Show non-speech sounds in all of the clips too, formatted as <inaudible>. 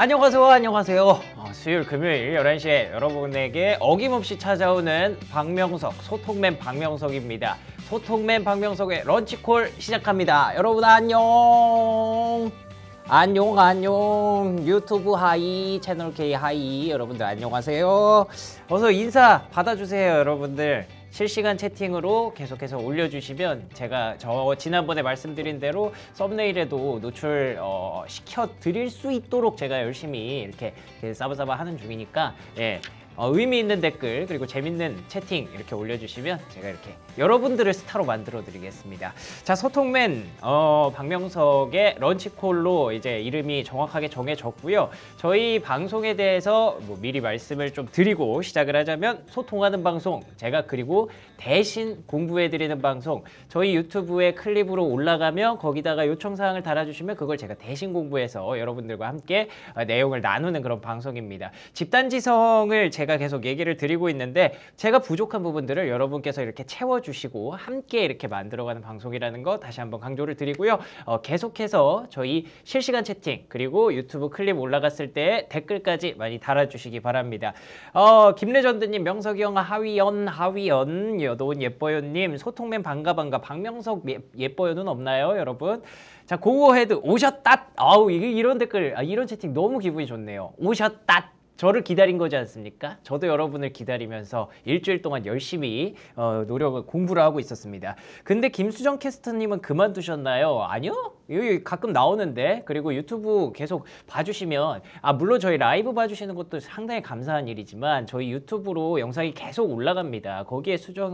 안녕하세요 안녕하세요 어, 수요일 금요일 11시에 여러분에게 어김없이 찾아오는 박명석 소통맨 박명석입니다 소통맨 박명석의 런치콜 시작합니다 여러분 안녕 안녕 안녕 유튜브 하이 채널 K 하이 여러분들 안녕하세요 어서 인사 받아주세요 여러분들 실시간 채팅으로 계속해서 올려주시면 제가 저 지난번에 말씀드린 대로 썸네일에도 노출 어, 시켜 드릴 수 있도록 제가 열심히 이렇게, 이렇게 사바사바 하는 중이니까 예, 어, 의미 있는 댓글 그리고 재밌는 채팅 이렇게 올려주시면 제가 이렇게 여러분들을 스타로 만들어 드리겠습니다 자 소통맨 어, 박명석의 런치콜로 이제 이름이 정확하게 정해졌고요 저희 방송에 대해서 뭐 미리 말씀을 좀 드리고 시작을 하자면 소통하는 방송 제가 그리고 대신 공부해 드리는 방송 저희 유튜브에 클립으로 올라가면 거기다가 요청사항을 달아주시면 그걸 제가 대신 공부해서 여러분들과 함께 어, 내용을 나누는 그런 방송입니다 집단지성을 제가 제가 계속 얘기를 드리고 있는데 제가 부족한 부분들을 여러분께서 이렇게 채워주시고 함께 이렇게 만들어가는 방송이라는 거 다시 한번 강조를 드리고요. 어, 계속해서 저희 실시간 채팅 그리고 유튜브 클립 올라갔을 때 댓글까지 많이 달아주시기 바랍니다. 어, 김래전드님 명석이 형, 하위연, 하위연, 여도은 예뻐요님, 소통맨 반가 반가, 박명석 예, 예뻐요는 없나요, 여러분? 자, 고고헤드 오셨다. 아우 이게 이런 댓글, 아, 이런 채팅 너무 기분이 좋네요. 오셨다. 저를 기다린 거지 않습니까? 저도 여러분을 기다리면서 일주일 동안 열심히 어, 노력을 공부를 하고 있었습니다. 근데 김수정 캐스터님은 그만두셨나요? 아니요? 여기 가끔 나오는데 그리고 유튜브 계속 봐주시면 아 물론 저희 라이브 봐주시는 것도 상당히 감사한 일이지만 저희 유튜브로 영상이 계속 올라갑니다 거기에 수정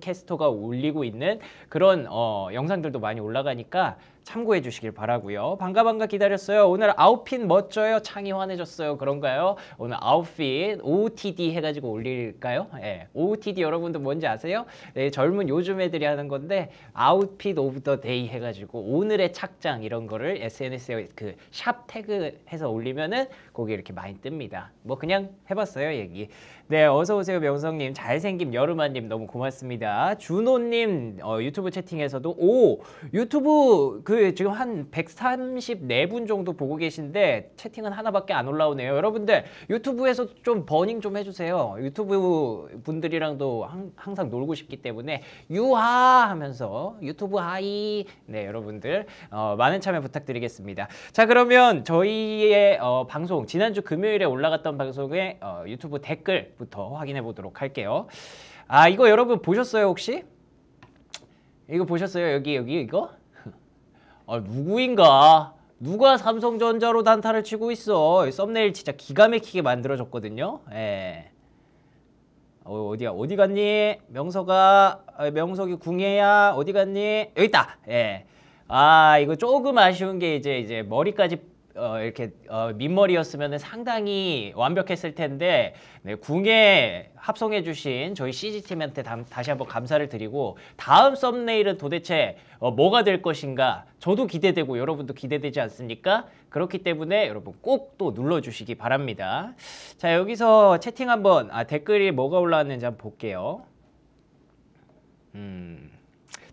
캐스터가 올리고 있는 그런 어, 영상들도 많이 올라가니까 참고해 주시길 바라고요 반가 반가 기다렸어요 오늘 아웃핏 멋져요 창이 환해졌어요 그런가요 오늘 아웃핏 OOTD 해가지고 올릴까요 예 네. OOTD 여러분들 뭔지 아세요 네, 젊은 요즘 애들이 하는 건데 아웃핏 오브 더 데이 해가지고 오늘의 착 학장 이런 거를 SNS에 그 샵 태그해서 올리면은 거기 이렇게 많이 뜹니다. 뭐 그냥 해봤어요 얘기. 네, 어서 오세요 명성님, 잘생김 여름아님 너무 고맙습니다. 준호님 어, 유튜브 채팅에서도 오 유튜브 그 지금 한 134분 정도 보고 계신데 채팅은 하나밖에 안 올라오네요. 여러분들 유튜브에서 좀 버닝 좀 해주세요. 유튜브 분들이랑도 항, 항상 놀고 싶기 때문에 유하 하면서 유튜브 하이 네 여러분들 어, 많은 참여 부탁드리겠습니다. 자 그러면 저희의 어, 방송 지난주 금요일에 올라갔던 방송에 어, 유튜브 댓글 부터 확인해 보도록 할게요. 아 이거 여러분 보셨어요 혹시? 이거 보셨어요? 여기 여기 이거? <laughs> 아 누구인가? 누가 삼성전자로 단타를 치고 있어? 썸네일 진짜 기가 막히게 만들어졌거든요. 예. 어, 어디가 어디 갔니? 명서가 아, 명석이 궁예야. 어디 갔니? 여기 있다. 예. 아 이거 조금 아쉬운 게 이제 이제 머리까지 어, 이렇게 어, 민머리였으면 상당히 완벽했을 텐데 네, 궁에 합성해 주신 저희 CG팀한테 다, 시 한번 감사를 드리고 다음 썸네일은 도대체 어, 뭐가 될 것인가 저도 기대되고 여러분도 기대되지 않습니까? 그렇기 때문에 여러분 꼭 또 눌러주시기 바랍니다. 자 여기서 채팅 한번 아, 댓글이 뭐가 올라왔는지 한번 볼게요. 음...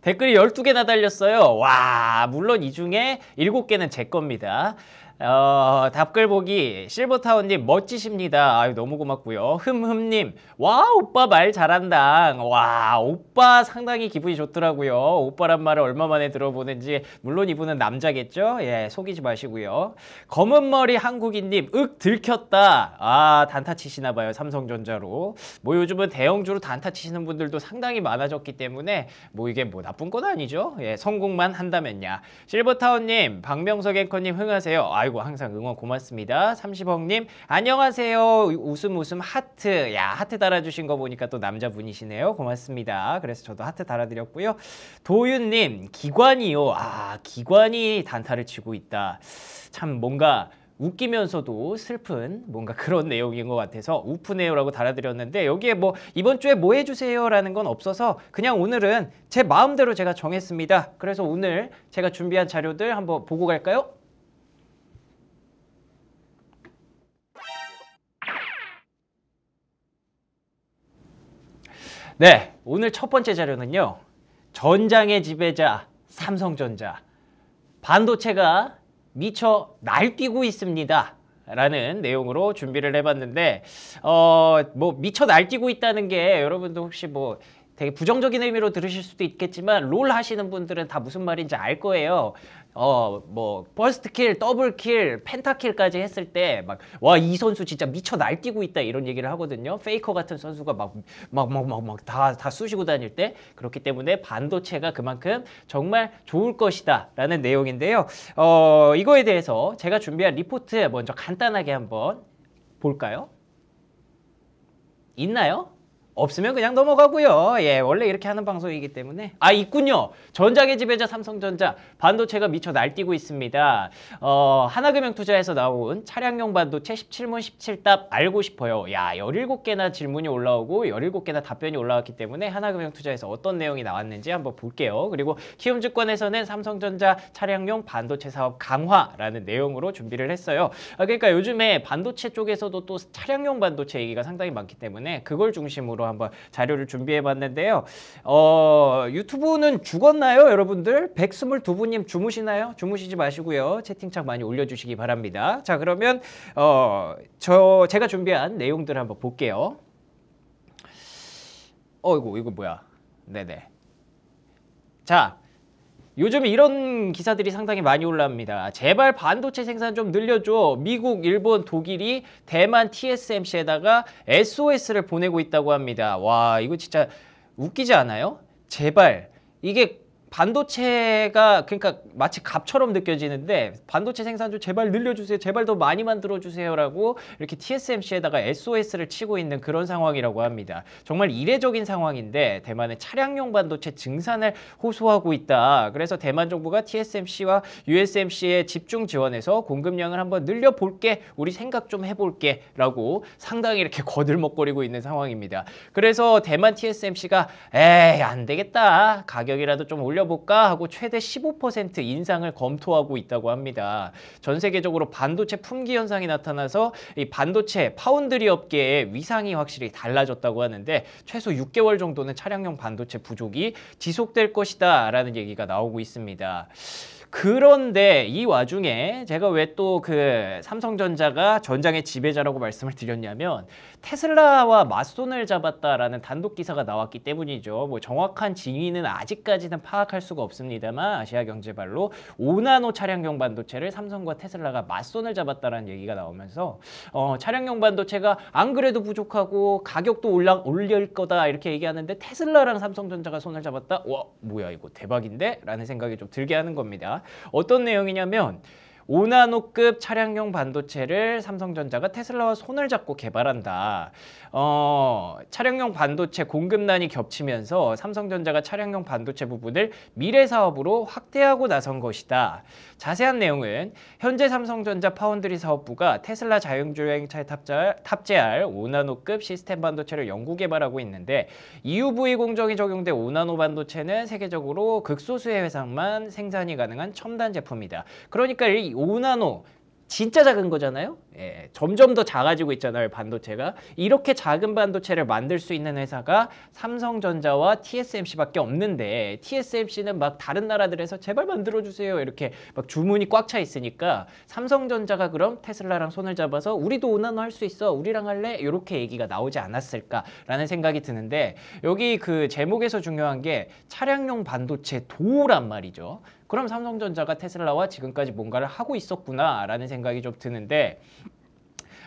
댓글이 12개나 달렸어요. 와, 물론 이 중에 7개는 제 겁니다. 어, 답글 보기 실버타운님 멋지십니다. 아유 너무 고맙고요. 흠흠님 와 오빠 말 잘한다. 와 오빠 상당히 기분이 좋더라고요. 오빠란 말을 얼마 만에 들어보는지 물론 이분은 남자겠죠. 예 속이지 마시고요. 검은 머리 한국인님 윽 들켰다. 아 단타 치시나 봐요 삼성전자로. 뭐 요즘은 대형주로 단타 치시는 분들도 상당히 많아졌기 때문에 뭐 이게 뭐 나쁜 건 아니죠. 예 성공만 한다면야. 실버타운님 박명석 앵커님 흥하세요. 아유 아이고 항상 응원 고맙습니다. 30억님 안녕하세요. 웃음 웃음 하트. 야 하트 달아주신 거 보니까 또 남자분이시네요. 고맙습니다. 그래서 저도 하트 달아드렸고요. 도윤님 기관이요. 아 기관이 단타를 치고 있다. 참 뭔가 웃기면서도 슬픈 뭔가 그런 내용인 것 같아서 우프네요라고 달아드렸는데 여기에 뭐 이번 주에 뭐 해주세요라는 건 없어서 그냥 오늘은 제 마음대로 제가 정했습니다. 그래서 오늘 제가 준비한 자료들 한번 보고 갈까요? 네, 오늘 첫 번째 자료는요. 전장의 지배자 삼성전자 반도체가 미쳐 날뛰고 있습니다. 라는 내용으로 준비를 해봤는데 어 뭐 미쳐 날뛰고 있다는 게 여러분도 혹시 뭐 되게 부정적인 의미로 들으실 수도 있겠지만 롤 하시는 분들은 다 무슨 말인지 알 거예요. 어뭐 퍼스트 킬, 더블 킬, 펜타킬까지 했을 때 막 와 이 선수 진짜 미쳐 날뛰고 있다 이런 얘기를 하거든요. 페이커 같은 선수가 막 막 막 막 막 다 다 쑤시고 다닐 때 그렇기 때문에 반도체가 그만큼 정말 좋을 것이다라는 내용인데요. 어 이거에 대해서 제가 준비한 리포트 먼저 간단하게 한번 볼까요? 있나요? 없으면 그냥 넘어가고요. 예, 원래 이렇게 하는 방송이기 때문에. 아, 있군요. 전자계 지배자 삼성전자 반도체가 미쳐 날뛰고 있습니다. 어, 하나금융투자에서 나온 차량용 반도체 17문 17답 알고 싶어요. 야, 17개나 질문이 올라오고 17개나 답변이 올라왔기 때문에 하나금융투자에서 어떤 내용이 나왔는지 한번 볼게요. 그리고 키움증권에서는 삼성전자 차량용 반도체 사업 강화라는 내용으로 준비를 했어요. 아, 그러니까 요즘에 반도체 쪽에서도 또 차량용 반도체 얘기가 상당히 많기 때문에 그걸 중심으로 한번 자료를 준비해 봤는데요. 어, 유튜브는 죽었나요, 여러분들? 122분님 주무시나요? 주무시지 마시고요. 채팅창 많이 올려 주시기 바랍니다. 자, 그러면 어, 저 제가 준비한 내용들 한번 볼게요. 어이구, 이거 뭐야? 네네. 자, 요즘 이런 기사들이 상당히 많이 올라옵니다. 제발 반도체 생산 좀 늘려줘. 미국, 일본, 독일이 대만 TSMC에다가 SOS를 보내고 있다고 합니다. 와, 이거 진짜 웃기지 않아요? 제발. 이게 반도체가 그러니까 마치 값처럼 느껴지는데 반도체 생산도 제발 늘려주세요 제발 더 많이 만들어주세요 라고 이렇게 TSMC에다가 SOS를 치고 있는 그런 상황이라고 합니다 정말 이례적인 상황인데 대만의 차량용 반도체 증산을 호소하고 있다 그래서 대만 정부가 TSMC와 u s m c 에 집중 지원해서 공급량을 한번 늘려볼게 우리 생각 좀 해볼게 라고 상당히 이렇게 거들먹거리고 있는 상황입니다 그래서 대만 TSMC가 에이 안 되겠다 가격이라도 좀 올려 올려볼까 하고 최대 15% 인상을 검토하고 있다고 합니다. 전 세계적으로 반도체 품귀 현상이 나타나서 이 반도체 파운드리 업계의 위상이 확실히 달라졌다고 하는데 최소 6개월 정도는 차량용 반도체 부족이 지속될 것이다 라는 얘기가 나오고 있습니다. 그런데 이 와중에 제가 왜 또 그 삼성전자가 전장의 지배자라고 말씀을 드렸냐면 테슬라와 맞손을 잡았다라는 단독 기사가 나왔기 때문이죠. 뭐 정확한 진위는 아직까지는 파악할 수가 없습니다만 아시아경제발로 5나노 차량용 반도체를 삼성과 테슬라가 맞손을 잡았다라는 얘기가 나오면서 어, 차량용 반도체가 안 그래도 부족하고 가격도 올라 올릴 거다 이렇게 얘기하는데 테슬라랑 삼성전자가 손을 잡았다. 와 뭐야 이거 대박인데? 라는 생각이 좀 들게 하는 겁니다. 어떤 내용이냐면 5나노급 차량용 반도체를 삼성전자가 테슬라와 손을 잡고 개발한다. 어, 차량용 반도체 공급난이 겹치면서 삼성전자가 차량용 반도체 부분을 미래 사업으로 확대하고 나선 것이다. 자세한 내용은 현재 삼성전자 파운드리 사업부가 테슬라 자율주행차에 탑재할 5나노급 시스템 반도체를 연구 개발하고 있는데 EUV 공정이 적용된 5나노 반도체는 세계적으로 극소수의 회사만 생산이 가능한 첨단 제품이다. 그러니까 이 5나노 진짜 작은 거잖아요. 예, 점점 더 작아지고 있잖아요, 반도체가. 이렇게 작은 반도체를 만들 수 있는 회사가 삼성전자와 TSMC밖에 없는데 TSMC는 막 다른 나라들에서 제발 만들어 주세요. 이렇게 막 주문이 꽉 차 있으니까 삼성전자가 그럼 테슬라랑 손을 잡아서 우리도 오나노 할 수 있어. 우리랑 할래? 이렇게 얘기가 나오지 않았을까라는 생각이 드는데 여기 그 제목에서 중요한 게 차량용 반도체 도란 우 말이죠. 그럼 삼성전자가 테슬라와 지금까지 뭔가를 하고 있었구나라는 생각이 좀 드는데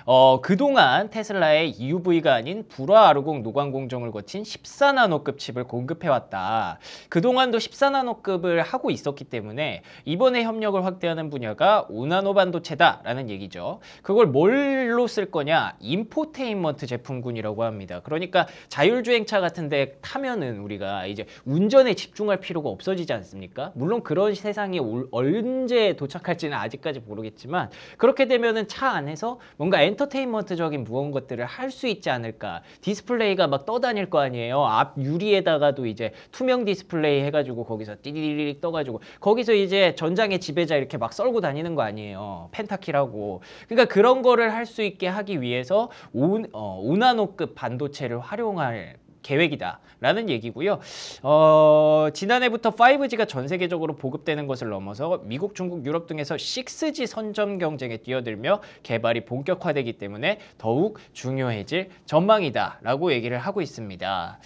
어, 그동안 테슬라의 EUV가 아닌 불화 아르공 노광 공정을 거친 14나노급 칩을 공급해왔다. 그동안도 14나노급을 하고 있었기 때문에 이번에 협력을 확대하는 분야가 5나노 반도체다라는 얘기죠. 그걸 뭘로 쓸 거냐? 인포테인먼트 제품군이라고 합니다. 그러니까 자율주행차 같은데 타면은 우리가 이제 운전에 집중할 필요가 없어지지 않습니까? 물론 그런 세상이 올, 언제 도착할지는 아직까지 모르겠지만 그렇게 되면은 차 안에서 뭔가 엔 엔터테인먼트적인 무언 것들을 할 수 있지 않을까 디스플레이가 막 떠다닐 거 아니에요 앞 유리에다가도 이제 투명 디스플레이 해가지고 거기서 띠리리릭 떠가지고 거기서 이제 전장의 지배자 이렇게 막 썰고 다니는 거 아니에요 펜타키라고 그러니까 그런 거를 할 수 있게 하기 위해서 온, 어, 오나노급 반도체를 활용할 계획이다라는 얘기고요. 어, 지난해부터 5G가 전 세계적으로 보급되는 것을 넘어서 미국, 중국, 유럽 등에서 6G 선점 경쟁에 뛰어들며 개발이 본격화되기 때문에 더욱 중요해질 전망이다라고 얘기를 하고 있습니다.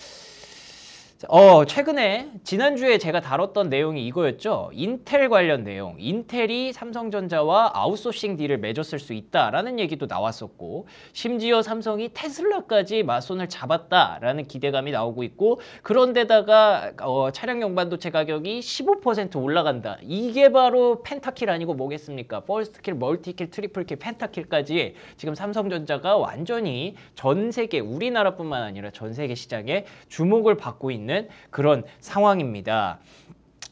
어, 최근에 지난주에 제가 다뤘던 내용이 이거였죠. 인텔 관련 내용. 인텔이 삼성전자와 아웃소싱 딜을 맺었을 수 있다라는 얘기도 나왔었고 심지어 삼성이 테슬라까지 맞손을 잡았다라는 기대감이 나오고 있고 그런데다가 어, 차량용 반도체 가격이 15% 올라간다. 이게 바로 펜타킬 아니고 뭐겠습니까? 퍼스트킬, 멀티킬, 트리플킬, 펜타킬까지 지금 삼성전자가 완전히 전 세계 우리나라뿐만 아니라 전 세계 시장에 주목을 받고 있는 있는 그런 상황입니다.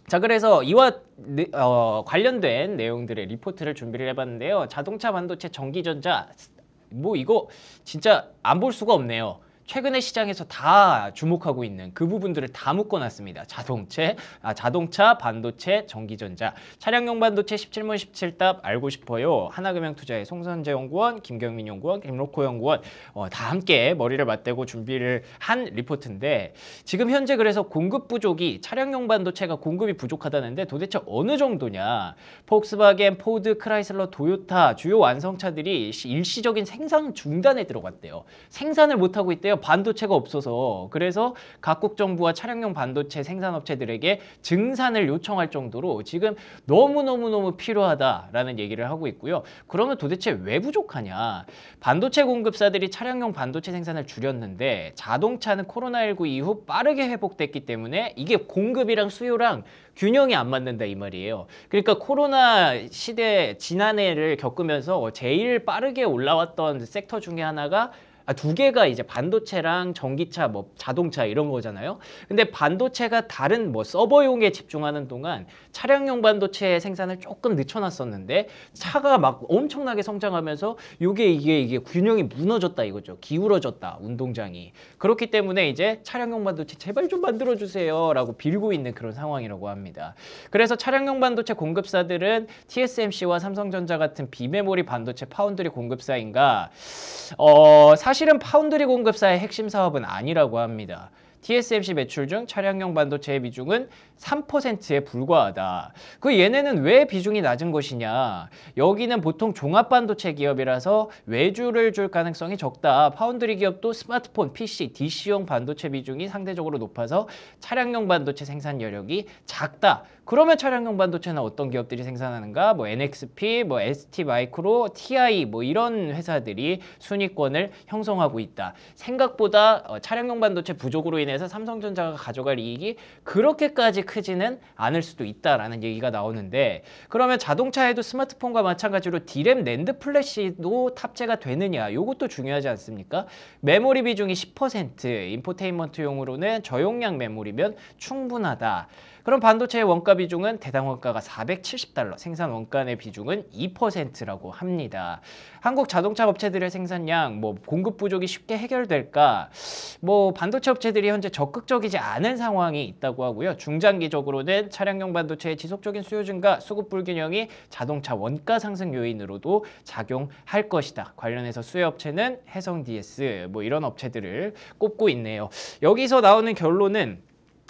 자 그래서 이와 네, 어, 관련된 내용들의 리포트를 준비를 해봤는데요. 자동차, 반도체, 전기전자 뭐 이거 진짜 안 볼 수가 없네요. 최근에 시장에서 다 주목하고 있는 그 부분들을 다 묶어놨습니다. 자동차, 아, 자동차, 반도체, 전기전자, 차량용 반도체 17문 17답 알고 싶어요. 하나금융투자의 송선재 연구원, 김경민 연구원, 김로코 연구원 어, 다 함께 머리를 맞대고 준비를 한 리포트인데 지금 현재 그래서 공급 부족이 차량용 반도체가 공급이 부족하다는데 도대체 어느 정도냐? 폭스바겐, 포드, 크라이슬러, 도요타 주요 완성차들이 일시적인 생산 중단에 들어갔대요. 생산을 못하고 있대요. 우리가 반도체가 없어서 그래서 각국 정부와 차량용 반도체 생산업체들에게 증산을 요청할 정도로 지금 너무너무너무 필요하다라는 얘기를 하고 있고요. 그러면 도대체 왜 부족하냐? 반도체 공급사들이 차량용 반도체 생산을 줄였는데 자동차는 코로나19 이후 빠르게 회복됐기 때문에 이게 공급이랑 수요랑 균형이 안 맞는다 이 말이에요. 그러니까 코로나 시대 지난해를 겪으면서 제일 빠르게 올라왔던 섹터 중에 하나가 아, 두 개가 이제 반도체랑 전기차, 뭐 자동차 이런 거잖아요. 근데 반도체가 다른 뭐 서버용에 집중하는 동안 차량용 반도체 생산을 조금 늦춰놨었는데 차가 막 엄청나게 성장하면서 이게 이게 이게 균형이 무너졌다 이거죠. 기울어졌다 운동장이. 그렇기 때문에 이제 차량용 반도체 제발 좀 만들어주세요라고 빌고 있는 그런 상황이라고 합니다. 그래서 차량용 반도체 공급사들은 TSMC와 삼성전자 같은 비메모리 반도체 파운드리 공급사인가 어 사실 사실은 파운드리 공급사의 핵심 사업은 아니라고 합니다. TSMC 매출 중 차량용 반도체의 비중은 3%에 불과하다. 그 얘네는 왜 비중이 낮은 것이냐? 여기는 보통 종합 반도체 기업이라서 외주를 줄 가능성이 적다. 파운드리 기업도 스마트폰, PC, DC용 반도체 비중이 상대적으로 높아서 차량용 반도체 생산 여력이 작다. 그러면 차량용 반도체는 어떤 기업들이 생산하는가? 뭐 NXP, 뭐 ST 마이크로, TI 뭐 이런 회사들이 순위권을 형성하고 있다. 생각보다 어, 차량용 반도체 부족으로 인해서 삼성전자가 가져갈 이익이 그렇게까지 크지는 않을 수도 있다라는 얘기가 나오는데 그러면 자동차에도 스마트폰과 마찬가지로 디램 랜드 플래시도 탑재가 되느냐? 요것도 중요하지 않습니까? 메모리 비중이 10% 인포테인먼트용으로는 저용량 메모리면 충분하다. 그럼 반도체의 원가 비중은 대당 원가가 470달러, 생산 원가의 비중은 2%라고 합니다. 한국 자동차 업체들의 생산량, 뭐 공급 부족이 쉽게 해결될까? 뭐 반도체 업체들이 현재 적극적이지 않은 상황이 있다고 하고요. 중장기적으로는 차량용 반도체의 지속적인 수요 증가, 수급 불균형이 자동차 원가 상승 요인으로도 작용할 것이다. 관련해서 수요 업체는 해성 DS 뭐 이런 업체들을 꼽고 있네요. 여기서 나오는 결론은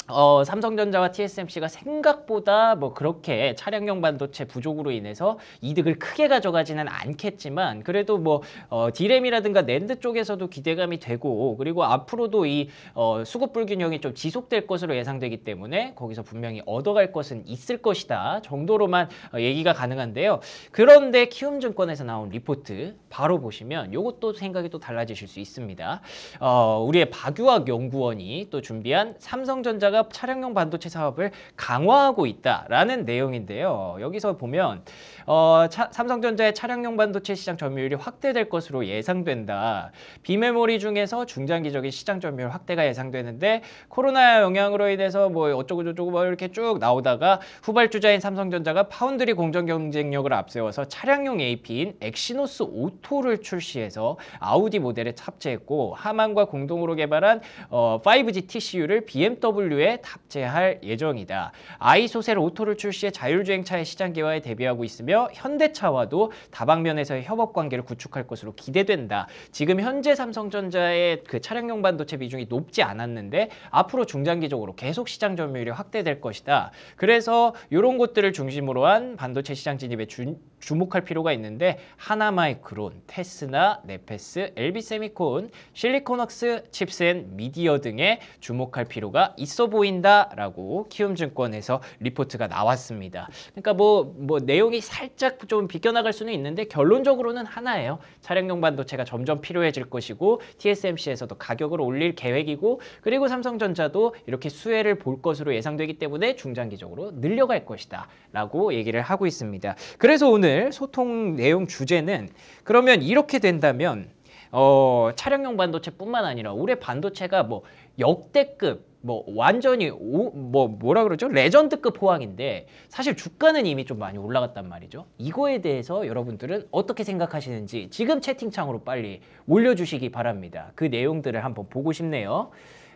어, 삼성전자와 TSMC가 생각보다 뭐 그렇게 차량용 반도체 부족으로 인해서 이득을 크게 가져가지는 않겠지만 그래도 뭐 어, 디램이라든가 낸드 쪽에서도 기대감이 되고 그리고 앞으로도 이 어, 수급 불균형이 좀 지속될 것으로 예상되기 때문에 거기서 분명히 얻어갈 것은 있을 것이다 정도로만 어, 얘기가 가능한데요. 그런데 키움증권에서 나온 리포트 바로 보시면 이것도 생각이 또 달라지실 수 있습니다. 어, 우리의 박유학 연구원이 또 준비한 삼성전자가 우리나가 차량용 반도체 사업을 강화하고 있다라는 내용인데요. 여기서 보면 어, 차, 삼성전자의 차량용 반도체 시장 점유율이 확대될 것으로 예상된다. 비메모리 중에서 중장기적인 시장 점유율 확대가 예상되는데 코로나 영향으로 인해서 뭐 어쩌고저쩌고 뭐 이렇게 쭉 나오다가 후발주자인 삼성전자가 파운드리 공정 경쟁력을 앞세워서 차량용 AP인 엑시노스 오토를 출시해서 아우디 모델에 탑재했고 하만과 공동으로 개발한 어, 5G TCU를 b m w 에 내부에 탑재할 예정이다. 아이소셀 오토를 출시해 자율주행차의 시장 개화에 대비하고 있으며 현대차와도 다방면에서의 협업 관계를 구축할 것으로 기대된다. 지금 현재 삼성전자의 그 차량용 반도체 비중이 높지 않았는데 앞으로 중장기적으로 계속 시장 점유율이 확대될 것이다. 그래서 이런 것들을 중심으로 한 반도체 시장 진입의 준 주목할 필요가 있는데 하나마이크론, 테스나, 네페스, 엘비세미콘, 실리콘웍스, 칩스 미디어 등에 주목할 필요가 있어 보인다라고 키움증권에서 리포트가 나왔습니다. 그러니까 뭐뭐 뭐 내용이 살짝 좀 비껴나갈 수는 있는데 결론적으로는 하나예요. 차량용 반도체가 점점 필요해질 것이고 TSMC에서도 가격을 올릴 계획이고 그리고 삼성전자도 이렇게 수혜를 볼 것으로 예상되기 때문에 중장기적으로 늘려갈 것이다 라고 얘기를 하고 있습니다. 그래서 오늘 오늘 소통 내용 주제는 그러면 이렇게 된다면 어, 차량용 반도체뿐만 아니라 올해 반도체가 뭐 역대급 뭐 완전히 오, 뭐 뭐라 그러죠 레전드급 호황인데 사실 주가는 이미 좀 많이 올라갔단 말이죠 이거에 대해서 여러분들은 어떻게 생각하시는지 지금 채팅창으로 빨리 올려주시기 바랍니다 그 내용들을 한번 보고 싶네요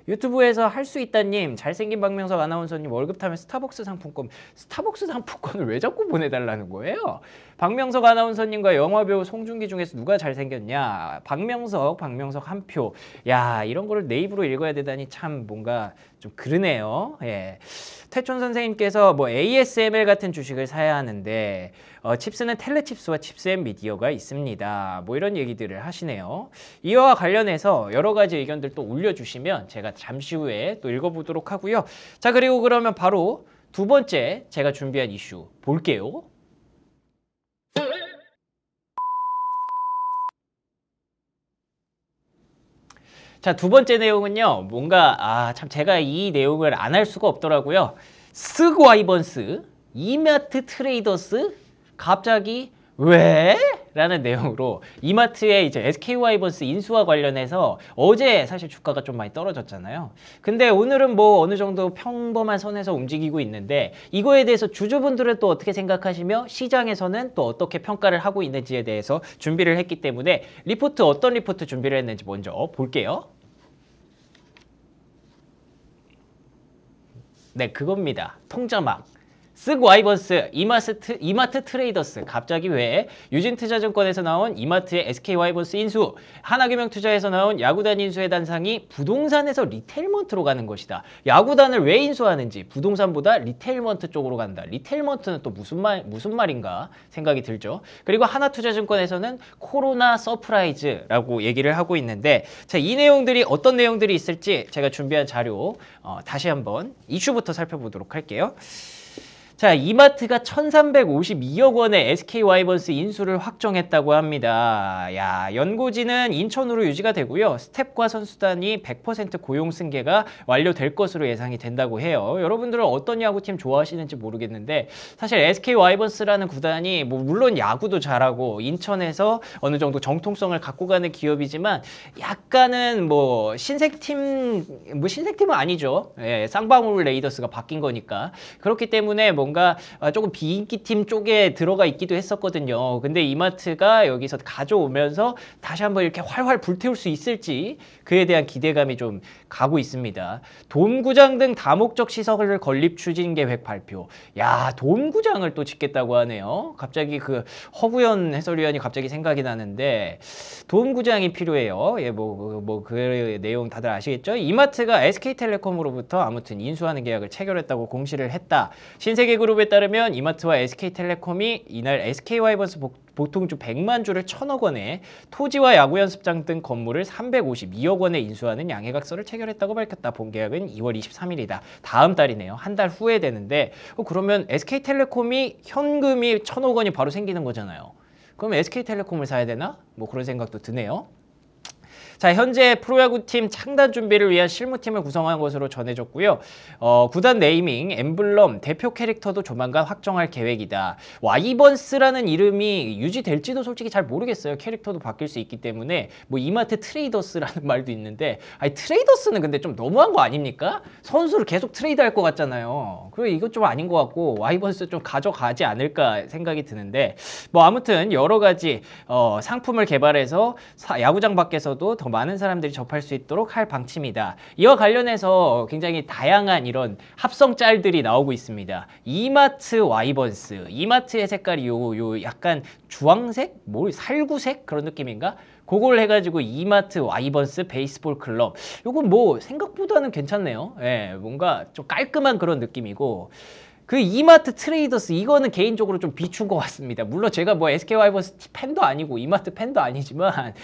유튜브에서 할 수 있다님 잘생긴 박명석 아나운서님 월급 타면 스타벅스 상품권 스타벅스 상품권을 왜 자꾸 보내달라는 거예요 박명석 아나운서님과 영화배우 송중기 중에서 누가 잘생겼냐? 박명석, 박명석 한 표. 야, 이런 거를 내 입으로 읽어야 되다니 참 뭔가 좀 그러네요. 예. 태촌 선생님께서 뭐 ASML 같은 주식을 사야 하는데 어, 칩스는 텔레칩스와 칩스앤 미디어가 있습니다. 뭐 이런 얘기들을 하시네요. 이와 관련해서 여러 가지 의견들 또 올려주시면 제가 잠시 후에 또 읽어보도록 하고요. 자 그리고 그러면 바로 두 번째 제가 준비한 이슈 볼게요. 자, 두 번째 내용은요. 뭔가 아, 참 제가 이 내용을 안 할 수가 없더라고요. 스그와이번스, 이마트 트레이더스 갑자기 왜? 라는 내용으로 이마트의 이제 SK와이번스 인수와 관련해서 어제 사실 주가가 좀 많이 떨어졌잖아요. 근데 오늘은 뭐 어느 정도 평범한 선에서 움직이고 있는데 이거에 대해서 주주분들은 또 어떻게 생각하시며 시장에서는 또 어떻게 평가를 하고 있는지에 대해서 준비를 했기 때문에 리포트 어떤 리포트 준비를 했는지 먼저 볼게요. 네, 그겁니다. 통자막. 쓰고 와이번스, 이마스트, 이마트 트레이더스 갑자기 왜 유진투자증권에서 나온 이마트의 SK 와이번스 인수, 하나금융투자에서 나온 야구단 인수의 단상이 부동산에서 리테일먼트로 가는 것이다. 야구단을 왜 인수하는지 부동산보다 리테일먼트 쪽으로 간다. 리테일먼트는 또 무슨 말 무슨 말인가 생각이 들죠. 그리고 하나투자증권에서는 코로나 서프라이즈라고 얘기를 하고 있는데 자, 이 내용들이 어떤 내용들이 있을지 제가 준비한 자료 어, 다시 한번 이슈부터 살펴보도록 할게요. 자, 이마트가 1352억 원의 SK 와이번스 인수를 확정했다고 합니다. 야, 연고지는 인천으로 유지가 되고요. 스텝과 선수단이 100% 고용 승계가 완료될 것으로 예상이 된다고 해요. 여러분들은 어떤 야구팀 좋아하시는지 모르겠는데 사실 SK 와이번스라는 구단이 뭐 물론 야구도 잘하고 인천에서 어느 정도 정통성을 갖고 가는 기업이지만 약간은 뭐 신색팀 뭐 신색팀은 아니죠. 예, 쌍방울 레이더스가 바뀐 거니까. 그렇기 때문에 뭐 뭔가 아, 조금 비인기팀 쪽에 들어가 있기도 했었거든요. 근데 이마트가 여기서 가져오면서 다시 한번 이렇게 활활 불태울 수 있을지 그에 대한 기대감이 좀 가고 있습니다. 도움구장 등 다목적 시설을 건립 추진 계획 발표. 야, 도움구장을 또 짓겠다고 하네요. 갑자기 그 허구현 해설위원이 갑자기 생각이 나는데 도움구장이 필요해요. 예, 뭐뭐그 뭐 그 내용 다들 아시겠죠? 이마트가 SK텔레콤으로부터 아무튼 인수하는 계약을 체결했다고 공시를 했다. 신세계그룹에 따르면 이마트와 SK텔레콤이 이날 SK와이번스 복 보통 좀 100만 주를 1천억 원에 토지와 야구 연습장 등 건물을 352억 원에 인수하는 양해각서를 체결했다고 밝혔다. 본 계약은 2월 23일이다. 다음 달이네요. 한 달 후에 되는데 어, 그러면 SK텔레콤이 현금이 1천억 원이 바로 생기는 거잖아요. 그럼 SK텔레콤을 사야 되나? 뭐 그런 생각도 드네요. 자, 현재 프로야구팀 창단 준비를 위한 실무팀을 구성한 것으로 전해졌고요. 어, 구단 네이밍, 엠블럼, 대표 캐릭터도 조만간 확정할 계획이다. 와이번스라는 이름이 유지될지도 솔직히 잘 모르겠어요. 캐릭터도 바뀔 수 있기 때문에 뭐 이마트 트레이더스라는 <laughs> 말도 있는데 아니 트레이더스는 근데 좀 너무한 거 아닙니까? 선수를 계속 트레이드할 것 같잖아요. 그리고 이것 좀 아닌 것 같고 와이번스 좀 가져가지 않을까 생각이 드는데 뭐 아무튼 여러 가지 어, 상품을 개발해서 사, 야구장 밖에서도 덤 많은 사람들이 접할 수 있도록 할 방침이다. 이와 관련해서 굉장히 다양한 이런 합성 짤들이 나오고 있습니다. 이마트 와이번스, 이마트의 색깔이 요, 요 약간 주황색? 뭘 뭐 살구색? 그런 느낌인가? 그걸 해가지고 이마트 와이번스 베이스볼 클럽 요건 뭐 생각보다는 괜찮네요 예 뭔가 좀 깔끔한 그런 느낌이고 그 이마트 트레이더스 이거는 개인적으로 좀 비춘 것 같습니다 물론 제가 뭐 SK 와이번스 팬도 아니고 이마트 팬도 아니지만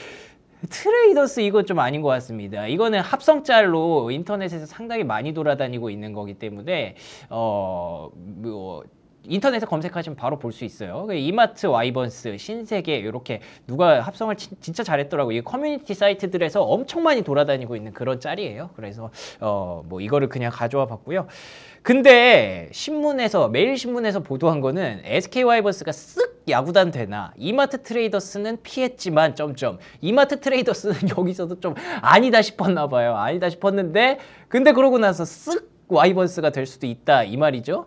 트레이더스 이거 좀 아닌 것 같습니다. 이거는 합성짤로 인터넷에서 상당히 많이 돌아다니고 있는 거기 때문에 어뭐 인터넷에 검색하시면 바로 볼 수 있어요. 그 이마트 와이번스, 신세계 이렇게 누가 합성을 치, 진짜 잘했더라고요. 이 커뮤니티 사이트들에서 엄청 많이 돌아다니고 있는 그런 짤이에요. 그래서 어 뭐 이거를 그냥 가져와 봤고요. 근데 신문에서 매일 신문에서 보도한 거는 SK 와이번스가 쓱 야구단 되나 이마트 트레이더스는 피했지만 점점 이마트 트레이더스는 <laughs> 여기서도 좀 아니다 싶었나 봐요. 아니다 싶었는데 근데 그러고 나서 쓱 와이번스가 될 수도 있다 이 말이죠.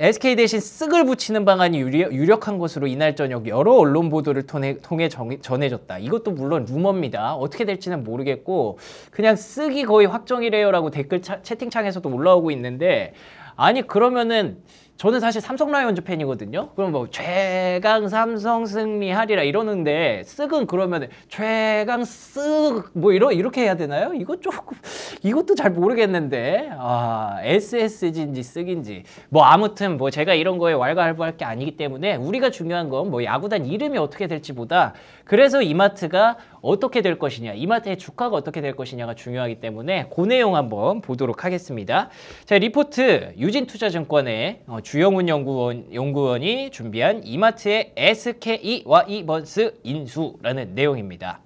SK 대신 쓱을 붙이는 방안이 유력, 한 것으로 이날 저녁 여러 언론 보도를 통해, 통해 정, 전해졌다. 이것도 물론 루머입니다. 어떻게 될지는 모르겠고 그냥 쓱이 거의 확정이래요라고 댓글 차, 채팅창에서도 올라오고 있는데 아니 그러면은 저는 사실 삼성 라이온즈 팬이거든요. 그럼 뭐 최강 삼성 승리하리라 이러는데 쓱은 그러면 최강 쓱 뭐 이러 이렇게 해야 되나요? 이거 조금 이것도 잘 모르겠는데 아 SSG인지 쓱인지 뭐 아무튼 뭐 제가 이런 거에 왈가왈부할 게 아니기 때문에 우리가 중요한 건 뭐 야구단 이름이 어떻게 될지보다 그래서 이마트가 어떻게 될 것이냐, 이마트의 주가가 어떻게 될 것이냐가 중요하기 때문에 그 내용 한번 보도록 하겠습니다. 자, 리포트 유진투자증권의 어, 주영훈 연구원, 연구원이 준비한 이마트의 SK와 이번스 e 인수라는 내용입니다.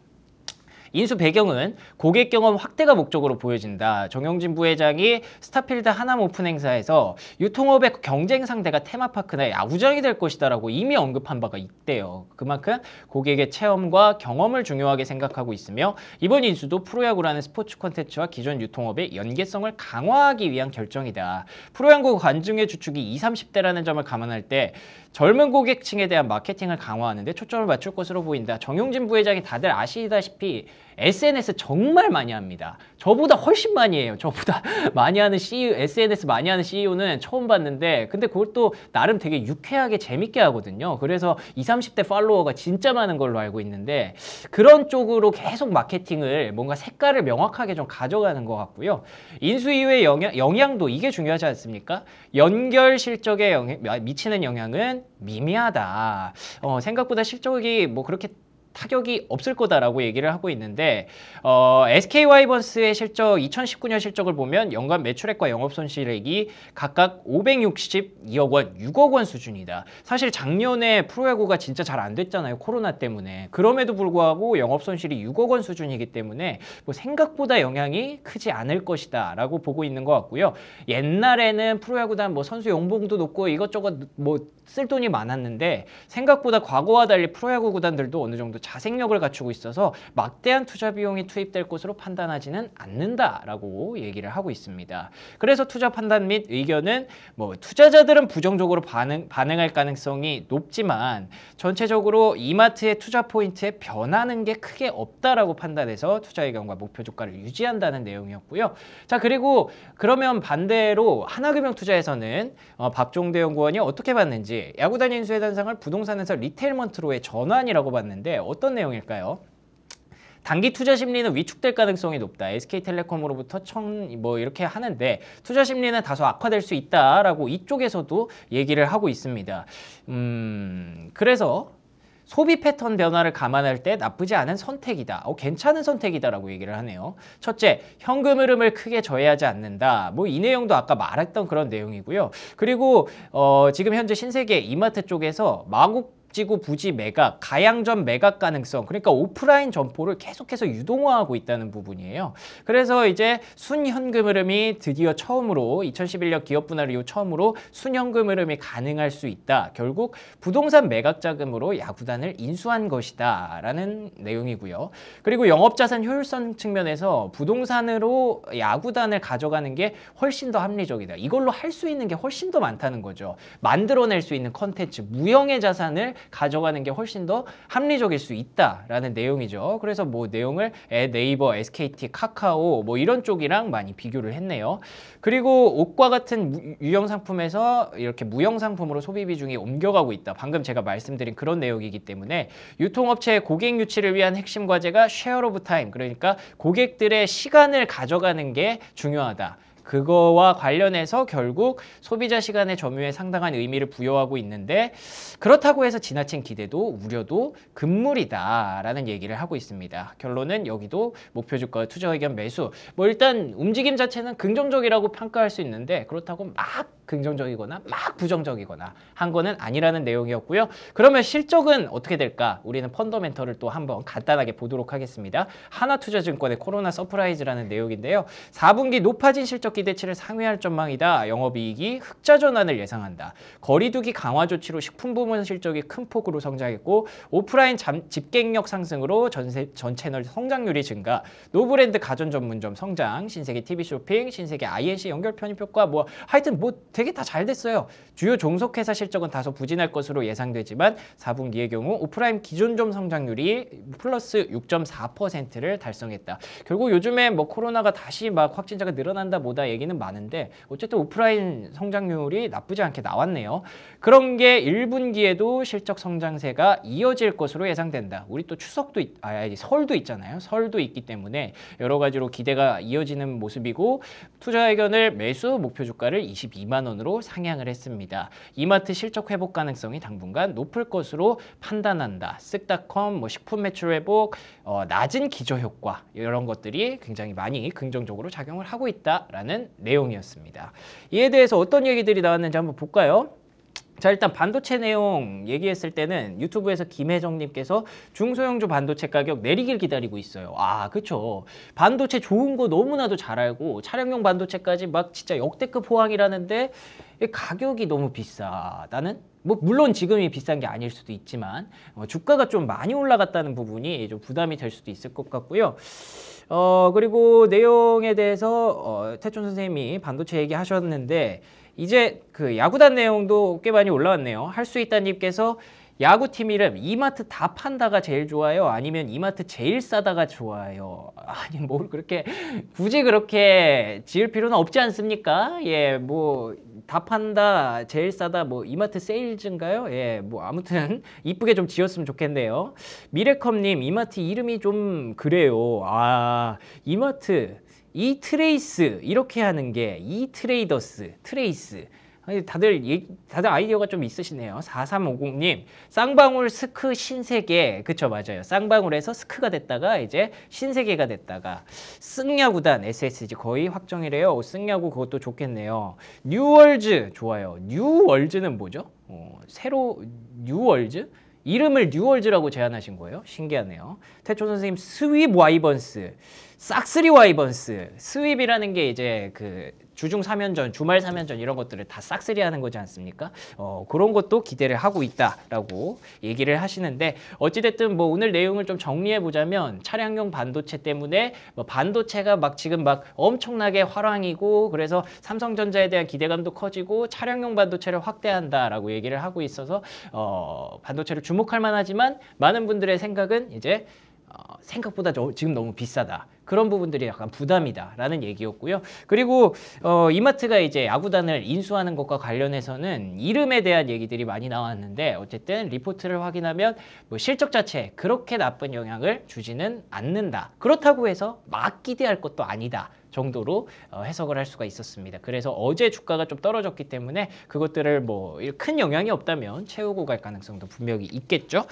인수 배경은 고객 경험 확대가 목적으로 보여진다. 정영진 부회장이 스타필드 하남 오픈 행사에서 유통업의 경쟁 상대가 테마파크나 야구장이 될 것이다라고 이미 언급한 바가 있대요. 그만큼 고객의 체험과 경험을 중요하게 생각하고 있으며 이번 인수도 프로야구라는 스포츠 콘텐츠와 기존 유통업의 연계성을 강화하기 위한 결정이다. 프로야구 관중의 주축이 20, 30대라는 점을 감안할 때 젊은 고객층에 대한 마케팅을 강화하는 데 초점을 맞출 것으로 보인다. 정용진 부회장이 다들 아시다시피 SNS 정말 많이 합니다. 저보다 훨씬 많이 해요. 저보다 <laughs> 많이 하는 CEO, SNS 많이 하는 CEO는 처음 봤는데 근데 그걸 또 나름 되게 유쾌하게 재밌게 하거든요. 그래서 20, 30대 팔로워가 진짜 많은 걸로 알고 있는데 그런 쪽으로 계속 마케팅을 뭔가 색깔을 명확하게 좀 가져가는 것 같고요. 인수 이후의 영향, 영향도 이게 중요하지 않습니까? 연결 실적에 영향, 아, 미치는 영향은 미미하다. 어, 생각보다 실적이 뭐 그렇게 타격이 없을 거다라고 얘기를 하고 있는데 어, SK 와이번스의 실적 2019년 실적을 보면 연간 매출액과 영업 손실액이 각각 562억 원, 6억 원 수준이다. 사실 작년에 프로야구가 진짜 잘 안 됐잖아요. 코로나 때문에. 그럼에도 불구하고 영업 손실이 6억 원 수준이기 때문에 뭐 생각보다 영향이 크지 않을 것이다라고 보고 있는 것 같고요. 옛날에는 프로야구단 뭐 선수 연봉도 높고 이것저것 뭐 쓸 돈이 많았는데 생각보다 과거와 달리 프로야구 구단들도 어느 정도 자생력을 갖추고 있어서 막대한 투자 비용이 투입될 것으로 판단하지는 않는다라고 얘기를 하고 있습니다. 그래서 투자 판단 및 의견은 뭐 투자자들은 부정적으로 반응, 반응할 가능성이 높지만 전체적으로 이마트의 투자 포인트에 변하는 게 크게 없다라고 판단해서 투자 의견과 목표 주가를 유지한다는 내용이었고요. 자 그리고 그러면 반대로 하나금융 투자에서는 어, 박종대 연구원이 어떻게 봤는지 야구단 인수회단상을 부동산에서 리테일먼트로의 전환이라고 봤는데 어떤 내용일까요? 단기 투자 심리는 위축될 가능성이 높다. SK텔레콤으로부터 청 뭐 이렇게 하는데 투자 심리는 다소 악화될 수 있다라고 이쪽에서도 얘기를 하고 있습니다. 음 그래서 소비 패턴 변화를 감안할 때 나쁘지 않은 선택이다. 어, 괜찮은 선택이다라고 얘기를 하네요. 첫째, 현금 흐름을 크게 저해하지 않는다. 뭐 이 내용도 아까 말했던 그런 내용이고요. 그리고 어, 지금 현재 신세계 이마트 쪽에서 마국 지구 부지 매각, 가양점 매각 가능성 그러니까 오프라인 점포를 계속해서 유동화하고 있다는 부분이에요. 그래서 이제 순현금 흐름이 드디어 처음으로 2011년 기업 분할 이후 처음으로 순현금 흐름이 가능할 수 있다. 결국 부동산 매각 자금으로 야구단을 인수한 것이다 라는 내용이고요. 그리고 영업자산 효율성 측면에서 부동산으로 야구단을 가져가는 게 훨씬 더 합리적이다. 이걸로 할 수 있는 게 훨씬 더 많다는 거죠. 만들어낼 수 있는 컨텐츠, 무형의 자산을 가져가는 게 훨씬 더 합리적일 수 있다라는 내용이죠. 그래서 뭐 내용을 네이버, SKT, 카카오 뭐 이런 쪽이랑 많이 비교를 했네요. 그리고 옷과 같은 유형 상품에서 이렇게 무형 상품으로 소비 비중이 옮겨가고 있다. 방금 제가 말씀드린 그런 내용이기 때문에 유통업체의 고객 유치를 위한 핵심 과제가 쉐어 오브 타임 그러니까 고객들의 시간을 가져가는 게 중요하다. 그거와 관련해서 결국 소비자 시간의 점유에 상당한 의미를 부여하고 있는데 그렇다고 해서 지나친 기대도 우려도 금물이다라는 얘기를 하고 있습니다. 결론은 여기도 목표 주가 투자 의견 매수 뭐 일단 움직임 자체는 긍정적이라고 평가할 수 있는데 그렇다고 막 긍정적이거나 막 부정적이거나 한 거는 아니라는 내용이었고요. 그러면 실적은 어떻게 될까? 우리는 펀더멘털를또 한번 간단하게 보도록 하겠습니다. 하나투자증권의 코로나 서프라이즈라는 내용인데요. 4분기 높아진 실적 기대치를 상회할 전망이다. 영업이익이 흑자 전환을 예상한다. 거리두기 강화 조치로 식품 부문 실적이 큰 폭으로 성장했고 오프라인 잠, 집객력 상승으로 전세, 전 채널 성장률이 증가, 노브랜드 가전 전문점 성장, 신세계 TV 쇼핑, 신세계 INC 연결 편입 효과 뭐 하여튼 뭐 되게 다 잘 됐어요. 주요 종속회사 실적은 다소 부진할 것으로 예상되지만 4분기의 경우 오프라인 기존점 성장률이 플러스 6.4%를 달성했다. 결국 요즘에 뭐 코로나가 다시 막 확진자가 늘어난다 보다 얘기는 많은데 어쨌든 오프라인 성장률이 나쁘지 않게 나왔네요. 그런 게 1분기에도 실적 성장세가 이어질 것으로 예상된다. 우리 또 추석도 있, 아, 아니, 설도 있잖아요. 설도 있기 때문에 여러 가지로 기대가 이어지는 모습이고 투자 의견을 매수 목표 주가를 22만 2만 원으로 상향을 했습니다. 이마트 실적 회복 가능성이 당분간 높을 것으로 판단한다. 쓱닷컴, 뭐 식품 매출 회복, 어, 낮은 기저 효과 이런 것들이 굉장히 많이 긍정적으로 작용을 하고 있다라는 내용이었습니다. 이에 대해서 어떤 얘기들이 나왔는지 한번 볼까요? 자 일단 반도체 내용 얘기했을 때는 유튜브에서 김혜정님께서 중소형주 반도체 가격 내리길 기다리고 있어요. 아 그쵸. 반도체 좋은 거 너무나도 잘 알고 차량용 반도체까지 막 진짜 역대급 호황이라는데 가격이 너무 비싸다는 뭐 물론 지금이 비싼 게 아닐 수도 있지만 뭐 주가가 좀 많이 올라갔다는 부분이 좀 부담이 될 수도 있을 것 같고요. 어 그리고 내용에 대해서 어, 태촌 선생님이 반도체 얘기하셨는데 이제 그 야구단 내용도 꽤 많이 올라왔네요. 할 수 있다님께서 야구팀 이름 이마트 다 판다가 제일 좋아요? 아니면 이마트 제일 싸다가 좋아요? <laughs> 아니 뭘 그렇게 굳이 그렇게 지을 필요는 없지 않습니까? 예 뭐 다 판다 제일 싸다 뭐 이마트 세일즈인가요? 예 뭐 아무튼 <laughs> 이쁘게 좀 지었으면 좋겠네요. 미래컴님 이마트 이름이 좀 그래요. 아 이마트 이 트레이스 이렇게 하는 게 이 트레이더스 트레이스 다들 다들 아이디어가 좀 있으시네요. 4350님 쌍방울 스크 신세계 그쵸 맞아요. 쌍방울에서 스크가 됐다가 이제 신세계가 됐다가 승야구단 SSG 거의 확정이래요. 승야구 그것도 좋겠네요. 뉴월즈 좋아요. 뉴월즈는 뭐죠? 어, 새로 뉴월즈? 이름을 뉴월즈라고 제안하신 거예요? 신기하네요. 태초 선생님 스윗 와이번스 싹쓰리 와이번스 스윕이라는 게 이제 그 주중 3연전, 주말 3연전 이런 것들을 다 싹쓸이 하는 거지 않습니까? 어, 그런 것도 기대를 하고 있다라고 얘기를 하시는데 어찌됐든 뭐 오늘 내용을 좀 정리해보자면 차량용 반도체 때문에 뭐 반도체가 막 지금 막 엄청나게 화랑이고 그래서 삼성전자에 대한 기대감도 커지고 차량용 반도체를 확대한다라고 얘기를 하고 있어서 어, 반도체를 주목할 만하지만 많은 분들의 생각은 이제 어, 생각보다 저, 지금 너무 비싸다. 그런 부분들이 약간 부담이다라는 얘기였고요. 그리고 어, 이마트가 이제 야구단을 인수하는 것과 관련해서는 이름에 대한 얘기들이 많이 나왔는데 어쨌든 리포트를 확인하면 뭐 실적 자체 그렇게 나쁜 영향을 주지는 않는다. 그렇다고 해서 막 기대할 것도 아니다. 정도로 어, 해석을 할 수가 있었습니다. 그래서 어제 주가가 좀 떨어졌기 때문에 그것들을 뭐 큰 영향이 없다면 채우고 갈 가능성도 분명히 있겠죠.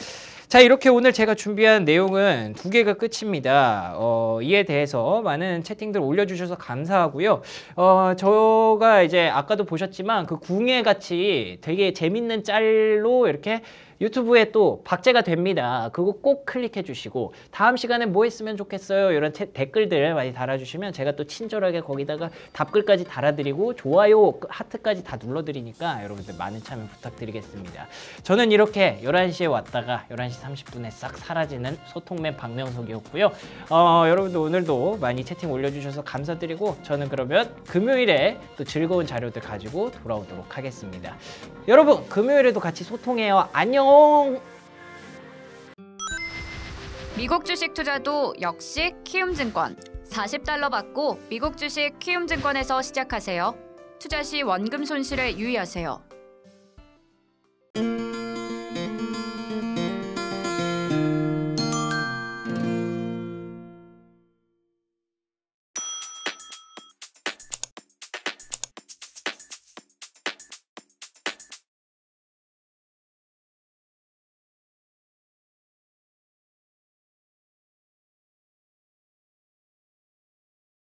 자 이렇게 오늘 제가 준비한 내용은 두 개가 끝입니다. 어, 이에 대해서 많은 채팅들 올려주셔서 감사하고요. 어, 저가 이제 아까도 보셨지만 그 궁예 같이 되게 재밌는 짤로 이렇게 유튜브에 또 박제가 됩니다. 그거 꼭 클릭해 주시고 다음 시간에 뭐 했으면 좋겠어요. 이런 채, 댓글들 많이 달아주시면 제가 또 친절하게 거기다가 답글까지 달아드리고 좋아요 그 하트까지 다 눌러드리니까 여러분들 많은 참여 부탁드리겠습니다. 저는 이렇게 11시에 왔다가 11시 30분에 싹 사라지는 소통맨 박명석이었고요. 어, 여러분들 오늘도 많이 채팅 올려주셔서 감사드리고 저는 그러면 금요일에 또 즐거운 자료들 가지고 돌아오도록 하겠습니다. 여러분 금요일에도 같이 소통해요. 안녕! 어... 미국 주식 투자도 역시 키움증권 40달러 받고 미국 주식 키움증권에서 시작하세요. 투자 시 원금 손실에 유의하세요.